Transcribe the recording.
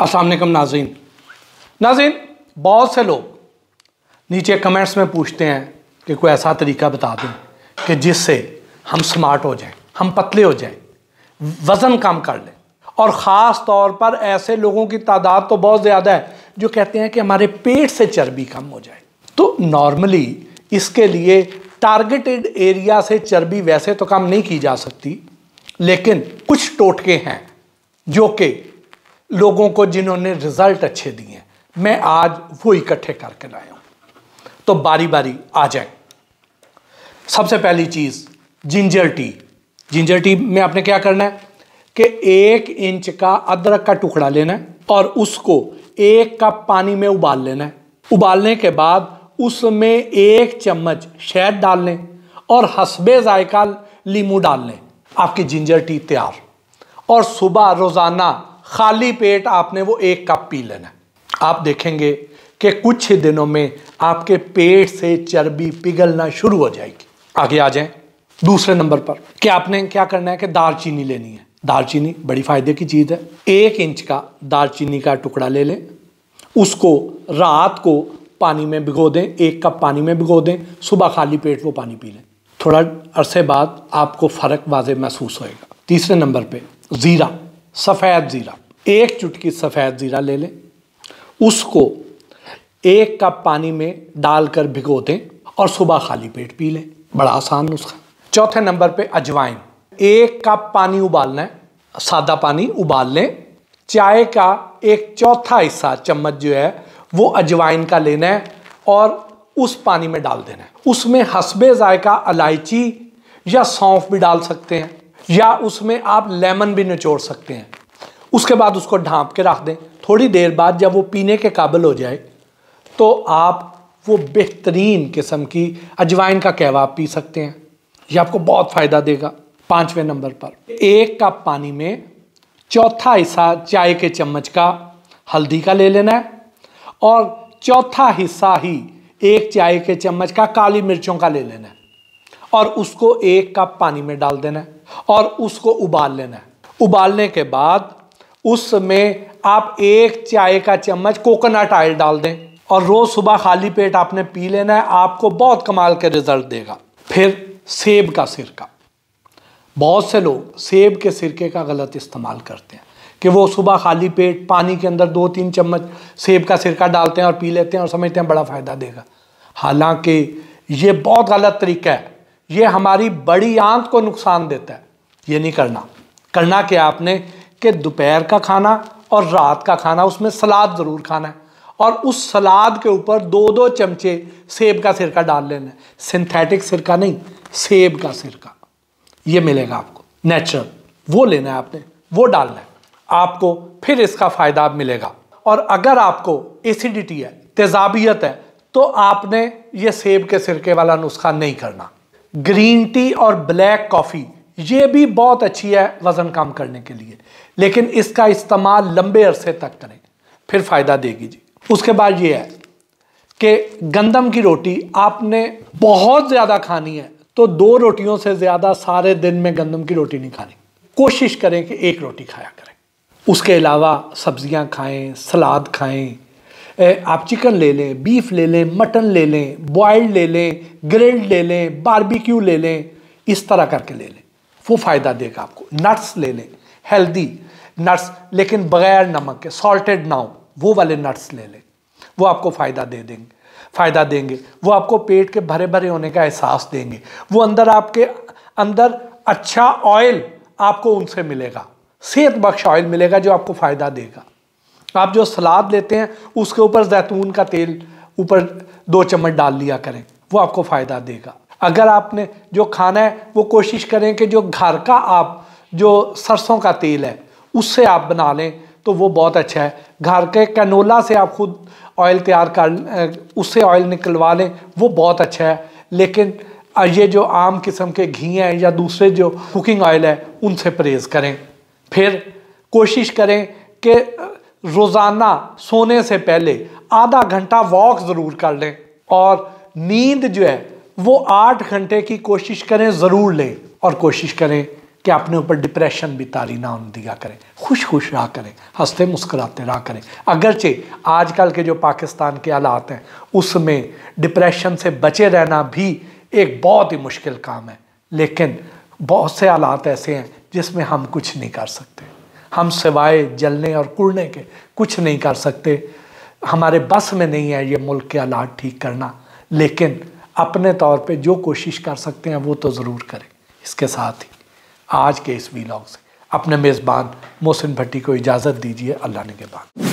असलम नाजीन नाजीन बहुत से लोग नीचे कमेंट्स में पूछते हैं कि कोई ऐसा तरीका बता दें कि जिससे हम स्मार्ट हो जाएं हम पतले हो जाएं वज़न कम कर लें और ख़ास तौर पर ऐसे लोगों की तादाद तो बहुत ज़्यादा है जो कहते हैं कि हमारे पेट से चर्बी कम हो जाए तो नॉर्मली इसके लिए टारगेटेड एरिया से चर्बी वैसे तो कम नहीं की जा सकती लेकिन कुछ टोटके हैं जो कि लोगों को जिन्होंने रिजल्ट अच्छे दिए मैं आज वो इकट्ठे करके लाया हूं तो बारी बारी आ जाए सबसे पहली चीज़ जिंजर टी जिंजर टी में आपने क्या करना है कि एक इंच का अदरक का टुकड़ा लेना है और उसको एक कप पानी में उबाल लेना है उबालने के बाद उसमें एक चम्मच शहद डाल लें और हसबे जायका लीमू डाल लें आपकी जिंजर टी तैयार और सुबह रोज़ाना खाली पेट आपने वो एक कप पी लेना आप देखेंगे कि कुछ ही दिनों में आपके पेट से चर्बी पिघलना शुरू हो जाएगी आगे आ जाए दूसरे नंबर पर कि आपने क्या करना है कि दालचीनी लेनी है दालचीनी बड़ी फायदे की चीज़ है एक इंच का दालचीनी का टुकड़ा ले लें उसको रात को पानी में भिगो दें एक कप पानी में भिगो दें सुबह खाली पेट वो पानी पी लें थोड़ा अरसे बाद आपको फ़र्क वाज महसूस होएगा तीसरे नंबर पे ज़ीरा सफ़ेद ज़ीरा एक चुटकी सफ़ेद ज़ीरा ले लें उसको एक कप पानी में डालकर भिगो दें और सुबह खाली पेट पी लें बड़ा आसान नुस्खा चौथे नंबर पे अजवाइन एक कप पानी उबालना है सादा पानी उबाल लें चाय का एक चौथा हिस्सा चम्मच जो है वो अजवाइन का लेना है और उस पानी में डाल देना है उसमें हसबे जायका इलायची या सौंफ भी डाल सकते हैं या उसमें आप लेमन भी निचोड़ सकते हैं उसके बाद उसको ढांप के रख दें थोड़ी देर बाद जब वो पीने के काबिल हो जाए तो आप वो बेहतरीन किस्म की अजवाइन का कहवा पी सकते हैं ये आपको बहुत फ़ायदा देगा पाँचवें नंबर पर एक कप पानी में चौथा हिस्सा चाय के चम्मच का हल्दी का ले लेना है और चौथा हिस्सा ही एक चाय के चम्मच का काली मिर्चों का ले लेना है और उसको एक कप पानी में डाल देना है और उसको उबाल लेना है उबालने के बाद उसमें आप एक चाय का चम्मच कोकोनट ऑयल डाल दें और रोज़ सुबह खाली पेट आपने पी लेना है आपको बहुत कमाल के रिजल्ट देगा फिर सेब का सिरका बहुत से लोग सेब के सिरके का गलत इस्तेमाल करते हैं कि वो सुबह खाली पेट पानी के अंदर दो तीन चम्मच सेब का सिरका डालते हैं और पी लेते हैं और समझते हैं बड़ा फ़ायदा देगा हालांकि ये बहुत गलत तरीका है ये हमारी बड़ी आंत को नुकसान देता है ये नहीं करना करना क्या आपने कि दोपहर का खाना और रात का खाना उसमें सलाद ज़रूर खाना है और उस सलाद के ऊपर दो दो चमचे सेब का सिरका डाल लेना है सिंथेटिक सिरका नहीं सेब का सिरका ये मिलेगा आपको नेचुरल वो लेना है आपने वो डालना है आपको फिर इसका फ़ायदा मिलेगा और अगर आपको एसिडिटी है तेजाबियत है तो आपने ये सेब के सिरके वाला नुस्खा नहीं करना ग्रीन टी और ब्लैक कॉफ़ी ये भी बहुत अच्छी है वज़न कम करने के लिए लेकिन इसका इस्तेमाल लंबे अरसे तक करें फिर फ़ायदा देगी जी उसके बाद ये है कि गंदम की रोटी आपने बहुत ज़्यादा खानी है तो दो रोटियों से ज़्यादा सारे दिन में गंदम की रोटी नहीं खानी कोशिश करें कि एक रोटी खाया करें उसके अलावा सब्जियां खाएं सलाद खाएं आप चिकन ले लें बीफ ले लें मटन ले लें बॉयल्ड ले लें ग्रिल्ड ले लें बारबेक्यू ले लें इस तरह करके ले लें वो फ़ायदा देगा आपको नट्स ले लें हेल्दी नट्स लेकिन बगैर नमक के सॉल्टेड ना हो वो वाले नट्स ले लें वो आपको फ़ायदा दे देंगे फ़ायदा देंगे वो आपको पेट के भरे भरे होने का एहसास देंगे वो अंदर आपके अंदर अच्छा ऑयल आपको उनसे मिलेगा सेहत बख्श ऑयल मिलेगा जो आपको फ़ायदा देगा आप जो सलाद लेते हैं उसके ऊपर जैतून का तेल ऊपर दो चम्मच डाल लिया करें वो आपको फ़ायदा देगा अगर आपने जो खाना है वो कोशिश करें कि जो घर का आप जो सरसों का तेल है उससे आप बना लें तो वो बहुत अच्छा है घर के कैनोला से आप खुद ऑयल तैयार कर उससे ऑयल निकलवा लें वो बहुत अच्छा है लेकिन ये जो आम किस्म के घी हैं या दूसरे जो कुकिंग ऑयल है उनसे परहेज़ करें फिर कोशिश करें कि रोज़ाना सोने से पहले आधा घंटा वॉक ज़रूर कर लें और नींद जो है वो आठ घंटे की कोशिश करें ज़रूर लें और कोशिश करें कि अपने ऊपर डिप्रेशन भी तारी ना दिया करें खुश खुश रहा करें हंसते मुस्कुराते रहा करें अगरचे आजकल के जो पाकिस्तान के हालात हैं उसमें डिप्रेशन से बचे रहना भी एक बहुत ही मुश्किल काम है लेकिन बहुत से हालात ऐसे हैं जिसमें हम कुछ नहीं कर सकते हम सिवाए जलने और कुड़ने के कुछ नहीं कर सकते हमारे बस में नहीं है ये मुल्क के हालात ठीक करना लेकिन अपने तौर पे जो कोशिश कर सकते हैं वो तो ज़रूर करें इसके साथ ही आज के इस वीलॉग से अपने मेज़बान मोहसिन भट्टी को इजाज़त दीजिए अल्लाह ने के बाद